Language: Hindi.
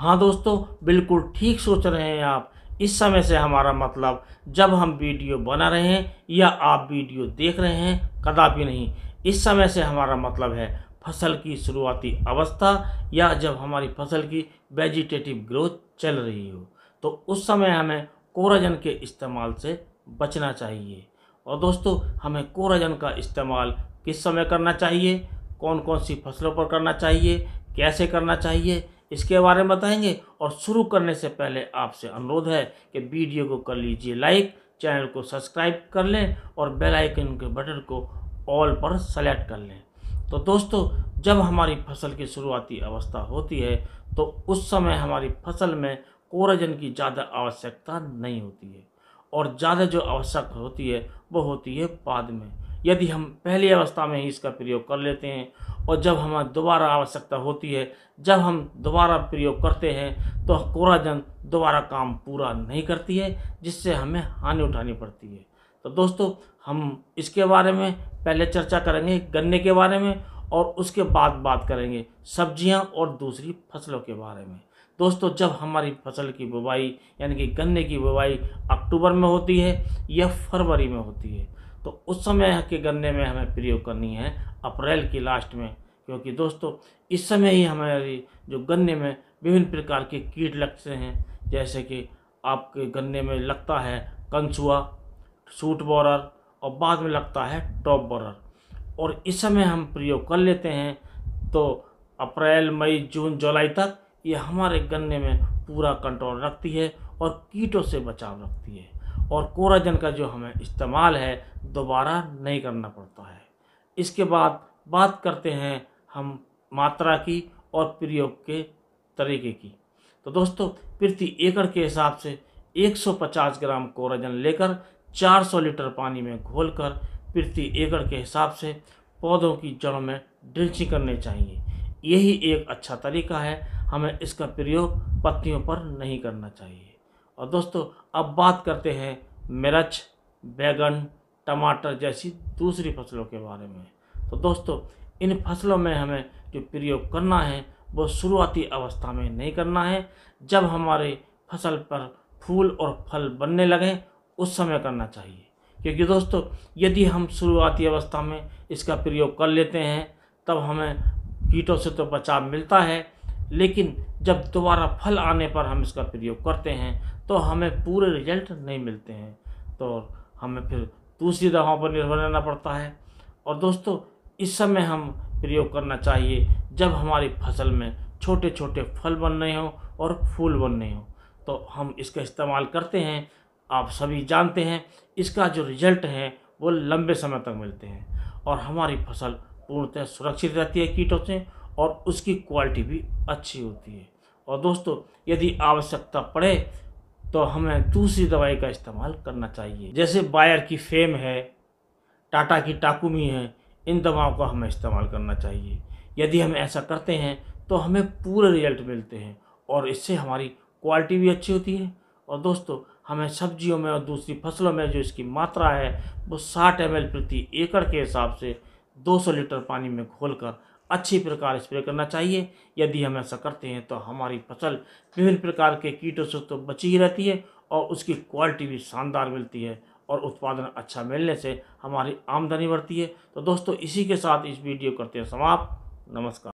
हाँ दोस्तों बिल्कुल ठीक सोच रहे हैं आप इस समय से हमारा मतलब जब हम वीडियो बना रहे हैं या आप वीडियो देख रहे हैं कदापि नहीं इस समय से हमारा मतलब है फसल की शुरुआती अवस्था या जब हमारी फसल की वेजिटेटिव ग्रोथ चल रही हो तो उस समय हमें कोराजन के इस्तेमाल से बचना चाहिए और दोस्तों हमें कोराजन का इस्तेमाल किस समय करना चाहिए कौन कौन सी फसलों पर करना चाहिए कैसे करना चाहिए इसके बारे में बताएंगे और शुरू करने से पहले आपसे अनुरोध है कि वीडियो को कर लीजिए लाइक चैनल को सब्सक्राइब कर लें और बेल आइकन के बटन को ऑल पर सेलेक्ट कर लें तो दोस्तों जब हमारी फसल की शुरुआती अवस्था होती है तो उस समय हमारी फसल में कोरजन की ज़्यादा आवश्यकता नहीं होती है और ज़्यादा जो आवश्यक होती है वो होती है बाद में यदि हम पहली अवस्था में ही इसका प्रयोग कर लेते हैं और जब हमें दोबारा आवश्यकता होती है जब हम दोबारा प्रयोग करते हैं तो कोराजन दोबारा काम पूरा नहीं करती है जिससे हमें हानि उठानी पड़ती है तो दोस्तों हम इसके बारे में पहले चर्चा करेंगे गन्ने के बारे में और उसके बाद बात करेंगे सब्जियां और दूसरी फसलों के बारे में दोस्तों जब हमारी फसल की बुवाई यानी कि गन्ने की बुवाई अक्टूबर में होती है या फरवरी में होती है तो उस समय के गन्ने में हमें प्रयोग करनी है अप्रैल की लास्ट में क्योंकि दोस्तों इस समय ही हमारी जो गन्ने में विभिन्न प्रकार के कीट लगते हैं जैसे कि आपके गन्ने में लगता है कंसुआ सूट बोरर और बाद में लगता है टॉप बोरर और इस समय हम प्रयोग कर लेते हैं तो अप्रैल मई जून जुलाई तक ये हमारे गन्ने में पूरा कंट्रोल रखती है और कीटों से बचाव रखती है और कोराजन का जो हमें इस्तेमाल है दोबारा नहीं करना पड़ता है इसके बाद बात करते हैं हम मात्रा की और प्रयोग के तरीके की तो दोस्तों प्रति एकड़ के हिसाब से 150 ग्राम कोराजन लेकर 400 लीटर पानी में घोलकर प्रति एकड़ के हिसाब से पौधों की जड़ों में ड्रिंचिंग करने चाहिए यही एक अच्छा तरीका है हमें इसका प्रयोग पत्तियों पर नहीं करना चाहिए और दोस्तों अब बात करते हैं मिर्च बैगन टमाटर जैसी दूसरी फसलों के बारे में तो दोस्तों इन फसलों में हमें जो प्रयोग करना है वो शुरुआती अवस्था में नहीं करना है जब हमारे फसल पर फूल और फल बनने लगें उस समय करना चाहिए क्योंकि दोस्तों यदि हम शुरुआती अवस्था में इसका प्रयोग कर लेते हैं तब हमें कीटों से तो बचाव मिलता है लेकिन जब दोबारा फल आने पर हम इसका प्रयोग करते हैं तो हमें पूरे रिजल्ट नहीं मिलते हैं तो हमें फिर दूसरी दवाओं पर निर्भर रहना पड़ता है और दोस्तों इस समय हम प्रयोग करना चाहिए जब हमारी फसल में छोटे छोटे फल बन रहे हों और फूल बन रहे हों तो हम इसका इस्तेमाल करते हैं आप सभी जानते हैं इसका जो रिजल्ट है वो लंबे समय तक मिलते हैं और हमारी फसल पूर्णतः सुरक्षित रहती है कीटों से और उसकी क्वालिटी भी अच्छी होती है और दोस्तों यदि आवश्यकता पड़े तो हमें दूसरी दवाई का इस्तेमाल करना चाहिए जैसे बायर की फेम है टाटा की टाकुमी है इन दवाओं का हमें इस्तेमाल करना चाहिए यदि हम ऐसा करते हैं तो हमें पूरे रिजल्ट मिलते हैं और इससे हमारी क्वालिटी भी अच्छी होती है और दोस्तों हमें सब्जियों में और दूसरी फसलों में जो इसकी मात्रा है वो 60 एम प्रति एकड़ के हिसाब से 200 लीटर पानी में घोलकर अच्छी प्रकार स्प्रे करना चाहिए यदि हम ऐसा करते हैं तो हमारी फसल विभिन्न प्रकार के कीटों से तो बची ही रहती है और उसकी क्वालिटी भी शानदार मिलती है और उत्पादन अच्छा मिलने से हमारी आमदनी बढ़ती है तो दोस्तों इसी के साथ इस वीडियो करते हैं समाप्त नमस्कार